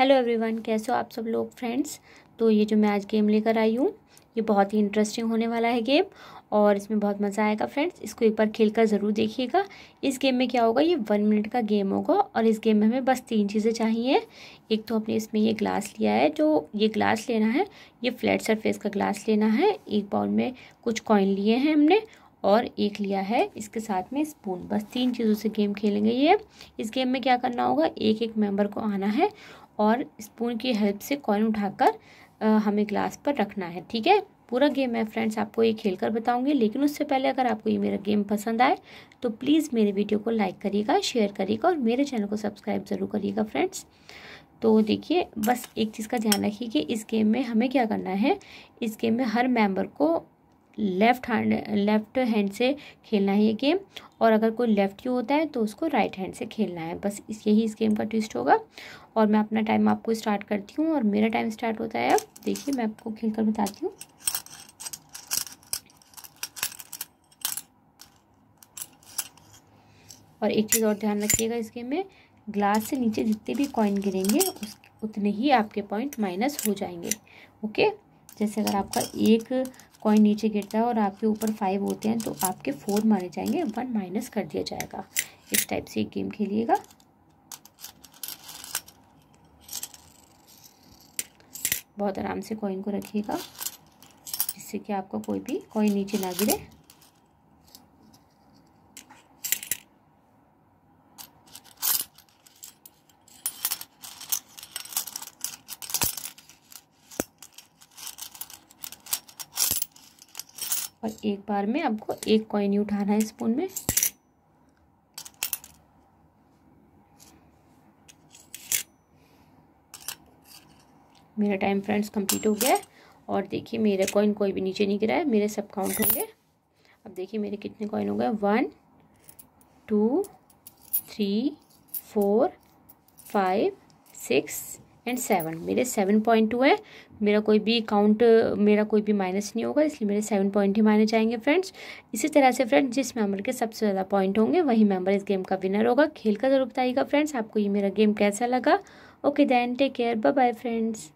hello everyone कैसे हो आप सब लोग फ्रेंड्स तो ये जो मैं आज गेम लेकर आई हूँ ये बहुत ही इंटरेस्टिंग होने वाला है गेम और इसमें बहुत मज़ा आएगा फ्रेंड्स इसको एक बार खेल कर ज़रूर देखिएगा इस गेम में क्या होगा ये वन मिनट का गेम होगा और इस गेम में हमें बस तीन चीज़ें चाहिए एक तो हमने इसमें ये ग्लास लिया है जो ये ग्लास लेना है ये फ्लैट सरफेस का ग्लास लेना है एक बाउल में कुछ कॉइन लिए हैं हमने और एक लिया है इसके साथ में स्पून बस तीन चीज़ों से गेम खेलेंगे ये इस गेम में क्या करना होगा एक एक मेंबर को आना है और स्पून की हेल्प से कॉइन उठाकर हमें ग्लास पर रखना है ठीक है पूरा गेम है फ्रेंड्स आपको ये खेल कर बताऊँगी लेकिन उससे पहले अगर आपको ये मेरा गेम पसंद आए तो प्लीज़ मेरे वीडियो को लाइक करिएगा शेयर करिएगा और मेरे चैनल को सब्सक्राइब ज़रूर करिएगा फ्रेंड्स तो देखिए बस एक चीज़ का ध्यान रखिए कि इस गेम में हमें क्या करना है इस गेम में हर मेंबर को लेफ्ट हैंड लेफ्ट हैंड से खेलना है ये गेम और अगर कोई लेफ्ट यू होता है तो उसको राइट हैंड से खेलना है बस इस यही इस गेम का ट्विस्ट होगा और मैं अपना टाइम आपको स्टार्ट करती हूँ और मेरा टाइम स्टार्ट होता है अब देखिए मैं आपको खेल कर बताती हूँ और एक चीज़ और ध्यान रखिएगा इस गेम में ग्लास से नीचे जितने भी कॉइन गिरेंगे उस उतने ही आपके पॉइंट माइनस हो जाएंगे ओके जैसे अगर आपका एक कॉइन नीचे गिरता है और आपके ऊपर फाइव होते हैं तो आपके फोर मारे जाएंगे वन माइनस कर दिया जाएगा इस टाइप से गेम खेलिएगा बहुत आराम से कॉइन को रखिएगा जिससे कि आपका कोई भी कॉइन नीचे ना गिरे और एक बार में आपको एक कॉइन ही उठाना है स्पून में मेरा टाइम फ्रेंड्स कंप्लीट हो गया है और देखिए मेरा कॉइन कोई भी नीचे नहीं गिरा है मेरे सब काउंट होंगे अब देखिए मेरे कितने कॉइन हो गए one two three four five six and seven मेरे सेवन पॉइंट टू है मेरा कोई भी काउंट मेरा कोई भी माइनस नहीं होगा इसलिए मेरे सेवन पॉइंट ही माने जाएंगे फ्रेंड्स इसी तरह से फ्रेंड्स जिस मेंबर के सबसे ज़्यादा पॉइंट होंगे वही मेंबर इस गेम का विनर होगा खेल का जरूर बताइएगा फ्रेंड्स आपको ये मेरा गेम कैसा लगा okay then take care bye bye friends